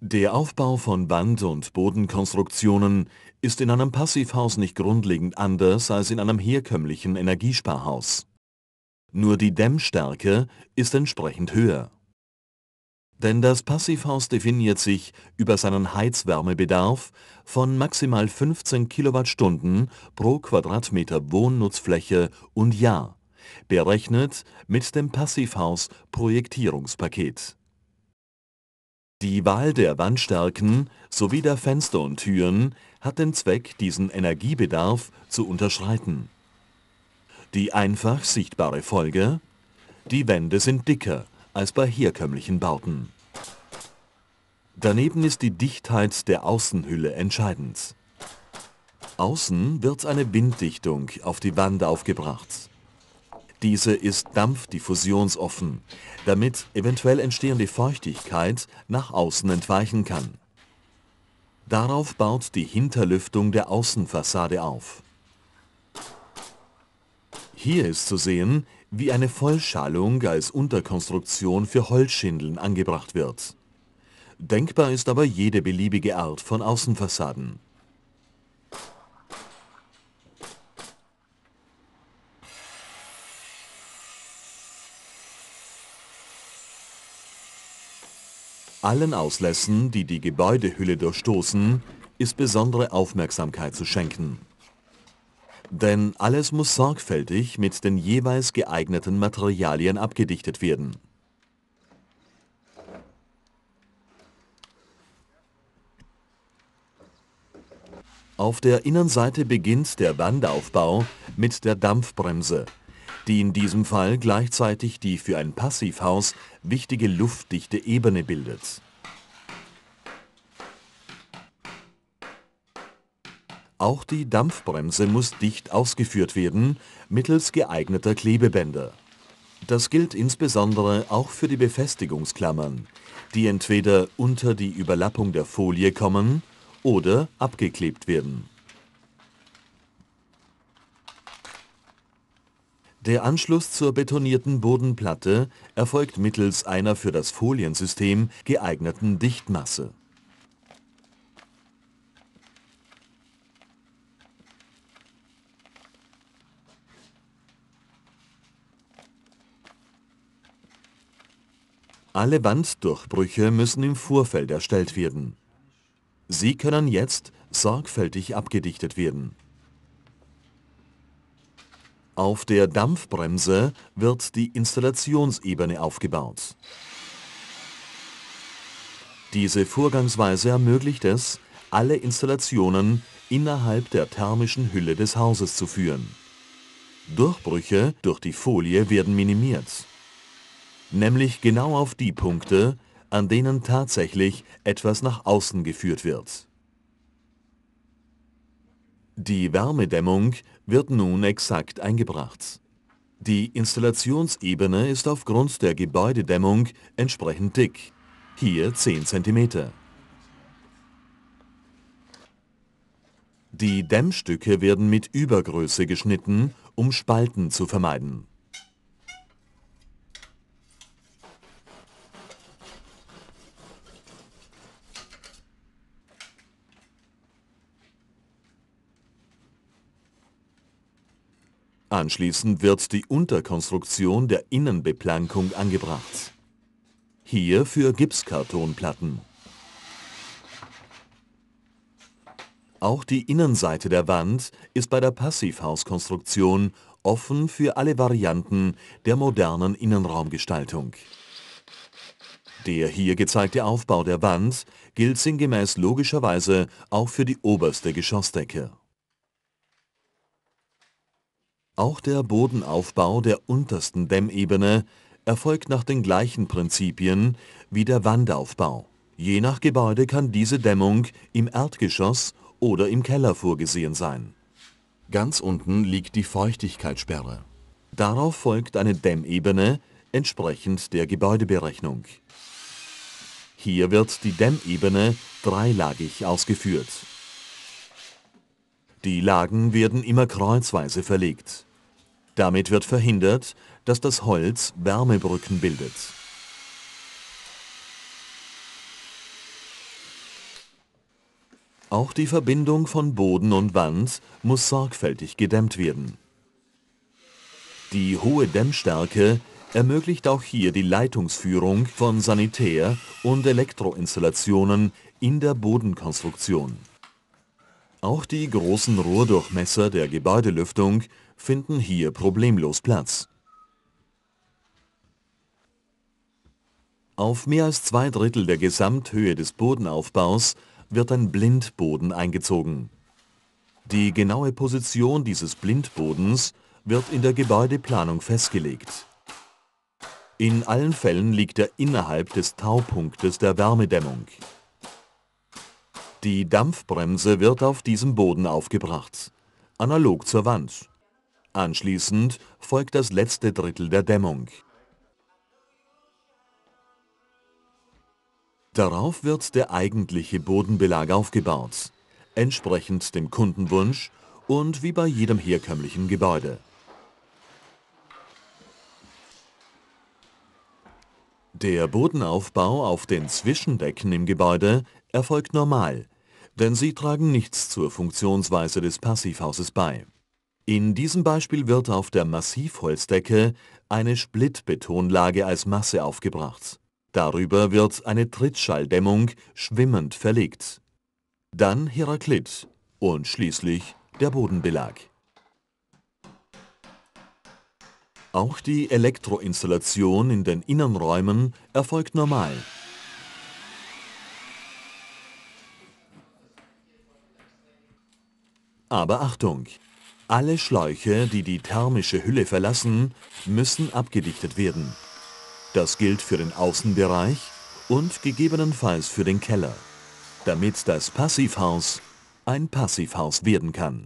Der Aufbau von Wand und Bodenkonstruktionen ist in einem Passivhaus nicht grundlegend anders als in einem herkömmlichen Energiesparhaus. Nur die Dämmstärke ist entsprechend höher. Denn das Passivhaus definiert sich über seinen Heizwärmebedarf von maximal 15 Kilowattstunden pro Quadratmeter Wohnnutzfläche und Jahr, berechnet mit dem Passivhaus-Projektierungspaket die Wahl der Wandstärken sowie der Fenster und Türen hat den Zweck, diesen Energiebedarf zu unterschreiten. Die einfach sichtbare Folge? Die Wände sind dicker als bei herkömmlichen Bauten. Daneben ist die Dichtheit der Außenhülle entscheidend. Außen wird eine Winddichtung auf die Wand aufgebracht diese ist dampfdiffusionsoffen, damit eventuell entstehende Feuchtigkeit nach außen entweichen kann. Darauf baut die Hinterlüftung der Außenfassade auf. Hier ist zu sehen, wie eine Vollschalung als Unterkonstruktion für Holzschindeln angebracht wird. Denkbar ist aber jede beliebige Art von Außenfassaden. Allen Auslässen, die die Gebäudehülle durchstoßen, ist besondere Aufmerksamkeit zu schenken. Denn alles muss sorgfältig mit den jeweils geeigneten Materialien abgedichtet werden. Auf der Innenseite beginnt der Wandaufbau mit der Dampfbremse, die in diesem Fall gleichzeitig die für ein Passivhaus wichtige luftdichte Ebene bildet. Auch die Dampfbremse muss dicht ausgeführt werden, mittels geeigneter Klebebänder. Das gilt insbesondere auch für die Befestigungsklammern, die entweder unter die Überlappung der Folie kommen oder abgeklebt werden. Der Anschluss zur betonierten Bodenplatte erfolgt mittels einer für das Foliensystem geeigneten Dichtmasse. Alle Wanddurchbrüche müssen im Vorfeld erstellt werden. Sie können jetzt sorgfältig abgedichtet werden auf der Dampfbremse wird die Installationsebene aufgebaut. Diese Vorgangsweise ermöglicht es, alle Installationen innerhalb der thermischen Hülle des Hauses zu führen. Durchbrüche durch die Folie werden minimiert. Nämlich genau auf die Punkte, an denen tatsächlich etwas nach außen geführt wird. Die Wärmedämmung wird nun exakt eingebracht. Die Installationsebene ist aufgrund der Gebäudedämmung entsprechend dick, hier 10 cm. Die Dämmstücke werden mit Übergröße geschnitten, um Spalten zu vermeiden Anschließend wird die Unterkonstruktion der Innenbeplankung angebracht. Hier für Gipskartonplatten. Auch die Innenseite der Wand ist bei der Passivhauskonstruktion offen für alle Varianten der modernen Innenraumgestaltung. Der hier gezeigte Aufbau der Wand gilt sinngemäß logischerweise auch für die oberste Geschossdecke. Auch der Bodenaufbau der untersten Dämmebene erfolgt nach den gleichen Prinzipien wie der Wandaufbau. Je nach Gebäude kann diese Dämmung im Erdgeschoss oder im Keller vorgesehen sein. Ganz unten liegt die Feuchtigkeitssperre. Darauf folgt eine Dämmebene entsprechend der Gebäudeberechnung. Hier wird die Dämmebene dreilagig ausgeführt. Die Lagen werden immer kreuzweise verlegt. Damit wird verhindert, dass das Holz Wärmebrücken bildet. Auch die Verbindung von Boden und Wand muss sorgfältig gedämmt werden. Die hohe Dämmstärke ermöglicht auch hier die Leitungsführung von Sanitär- und Elektroinstallationen in der Bodenkonstruktion. Auch die großen Rohrdurchmesser der Gebäudelüftung finden hier problemlos Platz. Auf mehr als zwei Drittel der Gesamthöhe des Bodenaufbaus wird ein Blindboden eingezogen. Die genaue Position dieses Blindbodens wird in der Gebäudeplanung festgelegt. In allen Fällen liegt er innerhalb des Taupunktes der Wärmedämmung. Die Dampfbremse wird auf diesem Boden aufgebracht, analog zur Wand. Anschließend folgt das letzte Drittel der Dämmung. Darauf wird der eigentliche Bodenbelag aufgebaut, entsprechend dem Kundenwunsch und wie bei jedem herkömmlichen Gebäude. Der Bodenaufbau auf den Zwischendecken im Gebäude erfolgt normal, denn sie tragen nichts zur Funktionsweise des Passivhauses bei. In diesem Beispiel wird auf der Massivholzdecke eine Splittbetonlage als Masse aufgebracht. Darüber wird eine Trittschalldämmung schwimmend verlegt. Dann Heraklit und schließlich der Bodenbelag. Auch die Elektroinstallation in den Innenräumen erfolgt normal. Aber Achtung! Alle Schläuche, die die thermische Hülle verlassen, müssen abgedichtet werden. Das gilt für den Außenbereich und gegebenenfalls für den Keller, damit das Passivhaus ein Passivhaus werden kann.